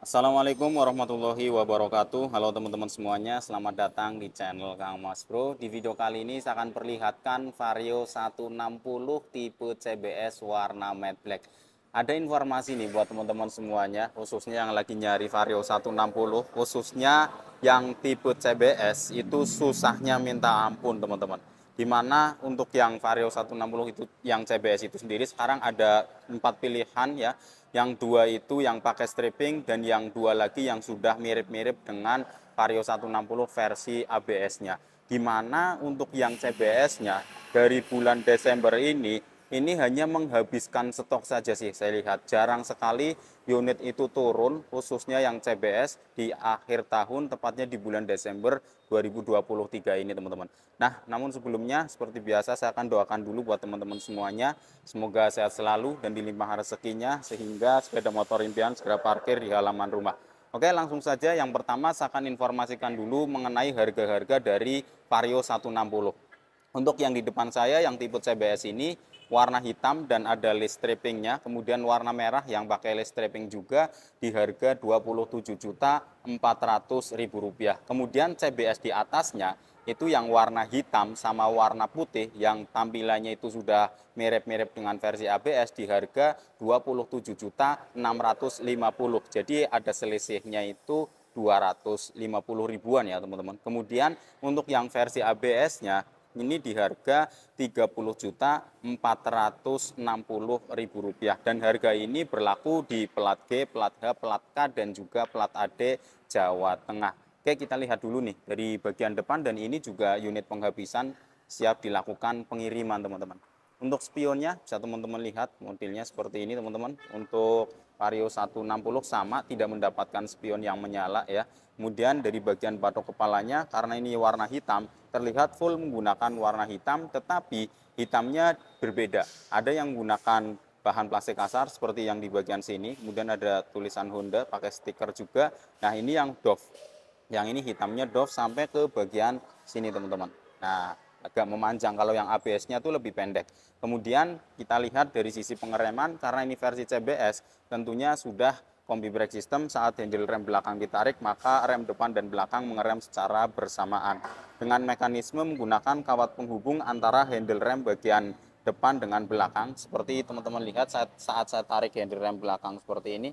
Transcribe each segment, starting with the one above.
Assalamualaikum warahmatullahi wabarakatuh Halo teman-teman semuanya Selamat datang di channel Kang Mas Bro Di video kali ini saya akan perlihatkan Vario 160 tipe CBS warna matte black Ada informasi nih buat teman-teman semuanya Khususnya yang lagi nyari Vario 160 Khususnya yang tipe CBS Itu susahnya minta ampun teman-teman Dimana untuk yang Vario 160 itu Yang CBS itu sendiri sekarang ada empat pilihan ya yang dua itu yang pakai stripping dan yang dua lagi yang sudah mirip-mirip dengan Vario 160 versi ABS-nya. Gimana untuk yang CBS-nya dari bulan Desember ini ini hanya menghabiskan stok saja sih saya lihat. Jarang sekali unit itu turun, khususnya yang CBS di akhir tahun, tepatnya di bulan Desember 2023 ini teman-teman. Nah, namun sebelumnya seperti biasa saya akan doakan dulu buat teman-teman semuanya. Semoga sehat selalu dan dilimpah rezekinya sehingga sepeda motor impian segera parkir di halaman rumah. Oke, langsung saja yang pertama saya akan informasikan dulu mengenai harga-harga dari Vario 160. Untuk yang di depan saya yang tipe CBS ini warna hitam dan ada list stripingnya. Kemudian warna merah yang pakai list striping juga di harga Rp27.400.000. Kemudian CBS di atasnya itu yang warna hitam sama warna putih yang tampilannya itu sudah mirip-mirip dengan versi ABS di harga puluh. Jadi ada selisihnya itu 250 ribuan ya teman-teman. Kemudian untuk yang versi ABS-nya ini di harga Rp30.460.000 dan harga ini berlaku di pelat G, pelat H, pelat K dan juga pelat AD Jawa Tengah. Oke, kita lihat dulu nih dari bagian depan dan ini juga unit penghabisan siap dilakukan pengiriman teman-teman. Untuk spionnya bisa teman-teman lihat modelnya seperti ini teman-teman. Untuk Vario 160 sama tidak mendapatkan spion yang menyala ya. Kemudian dari bagian batok kepalanya karena ini warna hitam terlihat full menggunakan warna hitam tetapi hitamnya berbeda. Ada yang menggunakan bahan plastik kasar seperti yang di bagian sini. Kemudian ada tulisan Honda pakai stiker juga. Nah ini yang Dove. Yang ini hitamnya Dove sampai ke bagian sini teman-teman. Nah agak memanjang kalau yang ABS-nya itu lebih pendek. Kemudian kita lihat dari sisi pengereman karena ini versi CBS tentunya sudah kombi brake system saat handle rem belakang ditarik maka rem depan dan belakang mengerem secara bersamaan dengan mekanisme menggunakan kawat penghubung antara handle rem bagian depan dengan belakang seperti teman-teman lihat saat, saat saya tarik handle rem belakang seperti ini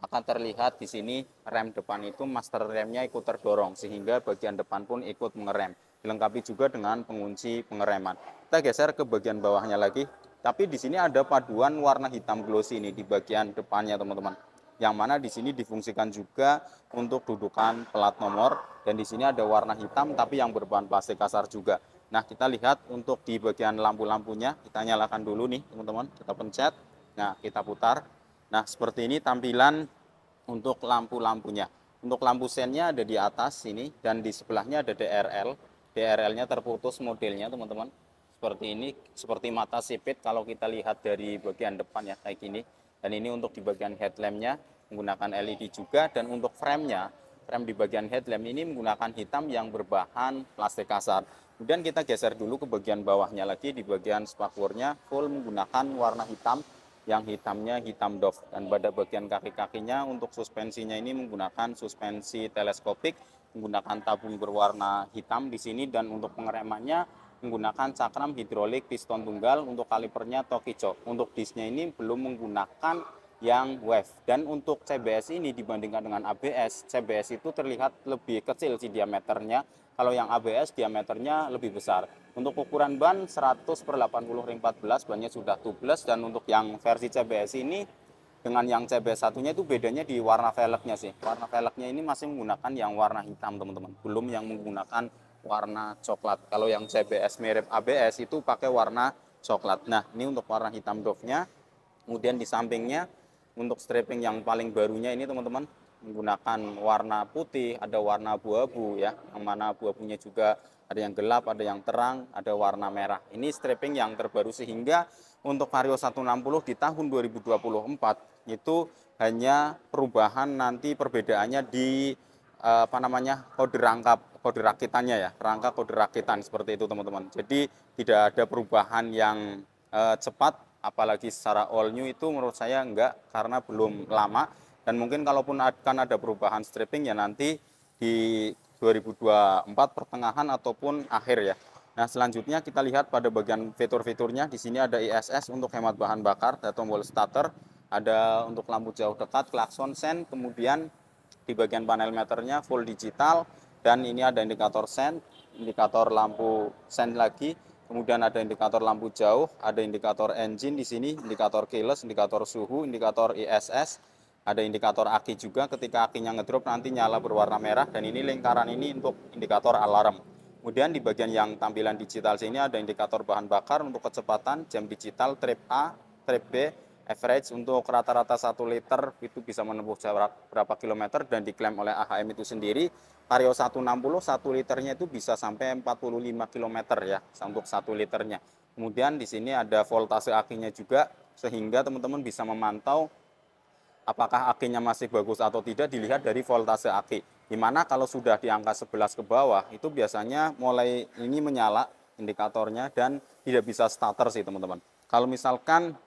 akan terlihat di sini rem depan itu master remnya ikut terdorong sehingga bagian depan pun ikut mengerem dilengkapi juga dengan pengunci pengereman. Kita geser ke bagian bawahnya lagi, tapi di sini ada paduan warna hitam glossy ini di bagian depannya teman-teman. Yang mana di sini difungsikan juga untuk dudukan pelat nomor dan di sini ada warna hitam tapi yang berbahan plastik kasar juga. Nah, kita lihat untuk di bagian lampu-lampunya, kita nyalakan dulu nih teman-teman, kita pencet. Nah, kita putar. Nah, seperti ini tampilan untuk lampu-lampunya. Untuk lampu sennya ada di atas sini dan di sebelahnya ada DRL. DRL-nya terputus modelnya teman-teman seperti ini seperti mata sipit kalau kita lihat dari bagian depan ya kayak gini dan ini untuk di bagian headlampnya menggunakan LED juga dan untuk framenya frame di bagian headlamp ini menggunakan hitam yang berbahan plastik kasar kemudian kita geser dulu ke bagian bawahnya lagi di bagian spakbornya full menggunakan warna hitam yang hitamnya hitam doff dan pada bagian kaki-kakinya untuk suspensinya ini menggunakan suspensi teleskopik menggunakan tabung berwarna hitam di sini dan untuk pengeremannya menggunakan cakram hidrolik piston tunggal untuk kalipernya Tokicho. Untuk disnya ini belum menggunakan yang wave dan untuk CBS ini dibandingkan dengan ABS CBS itu terlihat lebih kecil sih diameternya kalau yang ABS diameternya lebih besar untuk ukuran ban 100 per 80 ring 14 bannya sudah tubeless dan untuk yang versi CBS ini dengan yang CB1-nya itu bedanya di warna velgnya sih. Warna velgnya ini masih menggunakan yang warna hitam, teman-teman. Belum yang menggunakan warna coklat. Kalau yang CBS mirip ABS itu pakai warna coklat. Nah, ini untuk warna hitam Dove-nya. Kemudian di sampingnya untuk striping yang paling barunya ini teman-teman menggunakan warna putih, ada warna abu-abu ya. Yang mana abu-abunya juga ada yang gelap, ada yang terang, ada warna merah. Ini striping yang terbaru sehingga untuk Vario 160 di tahun 2024 itu hanya perubahan nanti perbedaannya di eh, apa namanya kode rangkap kode rakitannya ya rangka kode rakitan seperti itu teman-teman jadi tidak ada perubahan yang eh, cepat apalagi secara all new itu menurut saya enggak karena belum lama dan mungkin kalaupun akan ada perubahan stripping ya nanti di 2024 pertengahan ataupun akhir ya Nah, selanjutnya kita lihat pada bagian fitur-fiturnya. Di sini ada ISS untuk hemat bahan bakar, ada tombol starter, ada untuk lampu jauh dekat, klakson sen, kemudian di bagian panel meternya full digital dan ini ada indikator sen, indikator lampu sen lagi, kemudian ada indikator lampu jauh, ada indikator engine di sini, indikator keyless, indikator suhu, indikator ISS, ada indikator aki juga ketika akinya ngedrop nanti nyala berwarna merah dan ini lingkaran ini untuk indikator alarm. Kemudian di bagian yang tampilan digital sini ada indikator bahan bakar untuk kecepatan, jam digital, trip A, trip B, average untuk rata-rata 1 liter itu bisa menempuh jarak berapa kilometer dan diklaim oleh AHM itu sendiri Vario 160 1 liternya itu bisa sampai 45 km ya untuk 1 liternya kemudian di sini ada voltase akinya juga sehingga teman-teman bisa memantau apakah akinya masih bagus atau tidak dilihat dari voltase aki dimana kalau sudah di angka 11 ke bawah itu biasanya mulai ini menyala indikatornya dan tidak bisa starter sih teman-teman kalau misalkan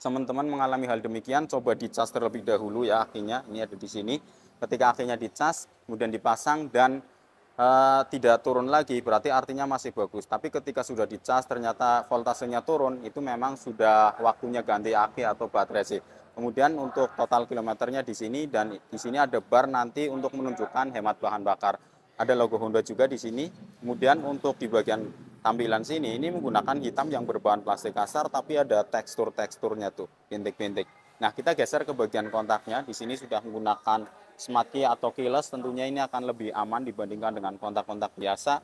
teman-teman mengalami hal demikian, coba dicas terlebih dahulu ya akhirnya Ini ada di sini. Ketika akhirnya dicas, kemudian dipasang dan e, tidak turun lagi, berarti artinya masih bagus. Tapi ketika sudah dicas, ternyata voltasenya turun, itu memang sudah waktunya ganti aki atau baterai sih. Kemudian untuk total kilometernya di sini dan di sini ada bar nanti untuk menunjukkan hemat bahan bakar. Ada logo Honda juga di sini. Kemudian untuk di bagian tampilan sini ini menggunakan hitam yang berbahan plastik kasar tapi ada tekstur-teksturnya tuh bintik-bintik. Nah kita geser ke bagian kontaknya di sini sudah menggunakan smart key atau keyless tentunya ini akan lebih aman dibandingkan dengan kontak-kontak biasa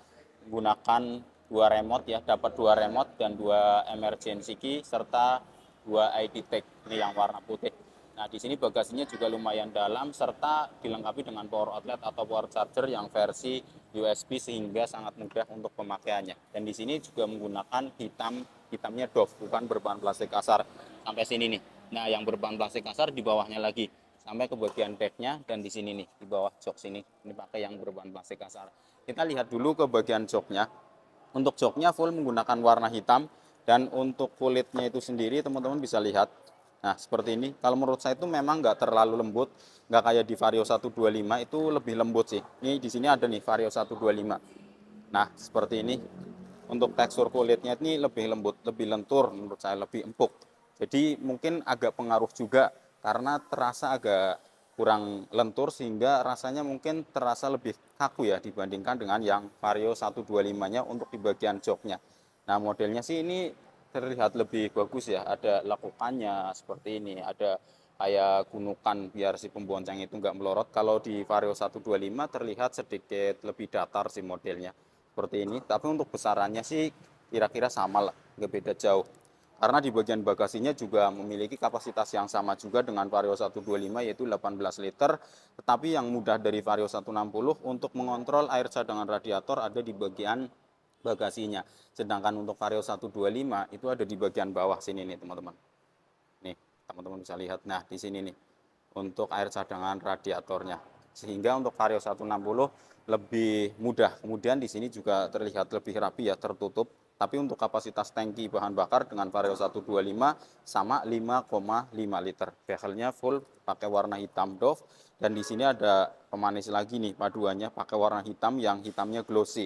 menggunakan dua remote ya dapat dua remote dan dua emergency key serta dua ID tag ini yang warna putih. Nah, di sini bagasinya juga lumayan dalam serta dilengkapi dengan power outlet atau power charger yang versi USB sehingga sangat mudah untuk pemakaiannya. Dan di sini juga menggunakan hitam hitamnya doff bukan berbahan plastik kasar. Sampai sini nih. Nah, yang berbahan plastik kasar di bawahnya lagi sampai ke bagian backnya dan di sini nih di bawah jok sini ini pakai yang berbahan plastik kasar kita lihat dulu ke bagian joknya untuk joknya full menggunakan warna hitam dan untuk kulitnya itu sendiri teman-teman bisa lihat Nah, seperti ini. Kalau menurut saya itu memang nggak terlalu lembut. Nggak kayak di Vario 125 itu lebih lembut sih. Ini di sini ada nih Vario 125. Nah, seperti ini. Untuk tekstur kulitnya ini lebih lembut, lebih lentur menurut saya, lebih empuk. Jadi mungkin agak pengaruh juga karena terasa agak kurang lentur sehingga rasanya mungkin terasa lebih kaku ya dibandingkan dengan yang Vario 125-nya untuk di bagian joknya. Nah, modelnya sih ini terlihat lebih bagus ya ada lakukannya seperti ini ada kayak gunukan biar si pembonceng itu nggak melorot kalau di Vario 125 terlihat sedikit lebih datar si modelnya seperti ini tapi untuk besarannya sih kira-kira sama lah nggak beda jauh karena di bagian bagasinya juga memiliki kapasitas yang sama juga dengan Vario 125 yaitu 18 liter tetapi yang mudah dari Vario 160 untuk mengontrol air cadangan radiator ada di bagian bagasinya. Sedangkan untuk Vario 125 itu ada di bagian bawah sini nih teman-teman. Nih teman-teman bisa lihat. Nah di sini nih untuk air cadangan radiatornya. Sehingga untuk Vario 160 lebih mudah. Kemudian di sini juga terlihat lebih rapi ya tertutup. Tapi untuk kapasitas tangki bahan bakar dengan Vario 125 sama 5,5 liter. Behelnya full pakai warna hitam Dove dan di sini ada pemanis lagi nih paduannya pakai warna hitam yang hitamnya glossy.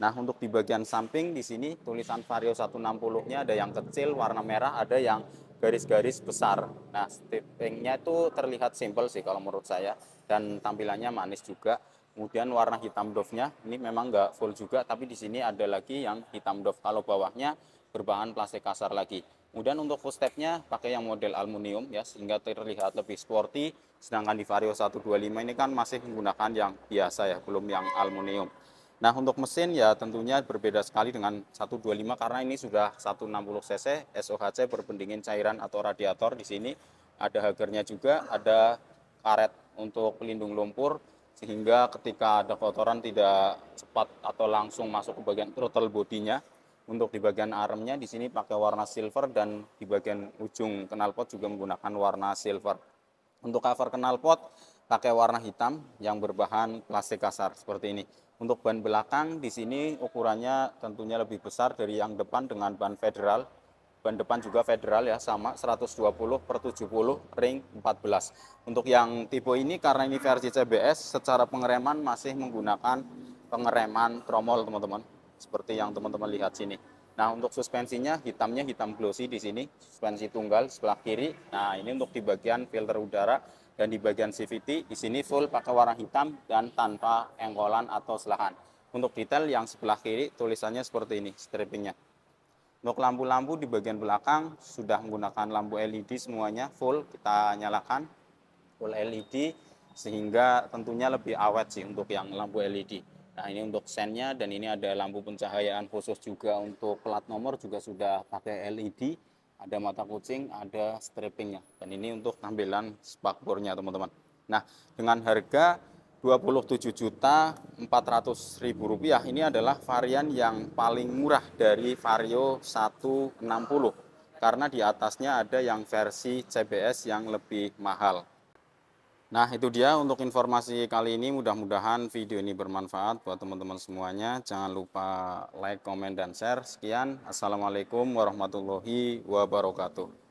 Nah, untuk di bagian samping di sini tulisan Vario 160-nya ada yang kecil warna merah, ada yang garis-garis besar. Nah, stepping-nya itu terlihat simpel sih kalau menurut saya dan tampilannya manis juga. Kemudian warna hitam dove-nya ini memang nggak full juga, tapi di sini ada lagi yang hitam doff. Kalau bawahnya berbahan plastik kasar lagi. Kemudian untuk footstepnya pakai yang model aluminium ya, sehingga terlihat lebih sporty. Sedangkan di Vario 125 ini kan masih menggunakan yang biasa ya, belum yang aluminium. Nah untuk mesin ya tentunya berbeda sekali dengan 125 karena ini sudah 160 cc SOHC berpendingin cairan atau radiator di sini ada hagernya juga ada karet untuk pelindung lumpur sehingga ketika ada kotoran tidak cepat atau langsung masuk ke bagian throttle bodinya untuk di bagian armnya di sini pakai warna silver dan di bagian ujung knalpot juga menggunakan warna silver untuk cover knalpot pakai warna hitam yang berbahan plastik kasar seperti ini untuk ban belakang di sini ukurannya tentunya lebih besar dari yang depan dengan ban federal. Ban depan juga federal ya, sama 120 per 70 ring 14. Untuk yang tipe ini karena ini versi CBS, secara pengereman masih menggunakan pengereman tromol teman-teman. Seperti yang teman-teman lihat sini. Nah untuk suspensinya hitamnya hitam glossy di sini, suspensi tunggal sebelah kiri. Nah ini untuk di bagian filter udara dan di bagian CVT, di sini full pakai warna hitam dan tanpa engkolan atau selahan. Untuk detail yang sebelah kiri, tulisannya seperti ini, stripingnya. Untuk lampu-lampu di bagian belakang, sudah menggunakan lampu LED semuanya, full, kita nyalakan. Full LED, sehingga tentunya lebih awet sih untuk yang lampu LED. Nah ini untuk sennya dan ini ada lampu pencahayaan khusus juga untuk plat nomor juga sudah pakai LED ada mata kucing, ada strippingnya. Dan ini untuk tampilan spakbornya teman-teman. Nah, dengan harga Rp27.400.000, rupiah ini adalah varian yang paling murah dari Vario 160 karena di atasnya ada yang versi CBS yang lebih mahal Nah, itu dia untuk informasi kali ini. Mudah-mudahan video ini bermanfaat buat teman-teman semuanya. Jangan lupa like, komen, dan share. Sekian. Assalamualaikum warahmatullahi wabarakatuh.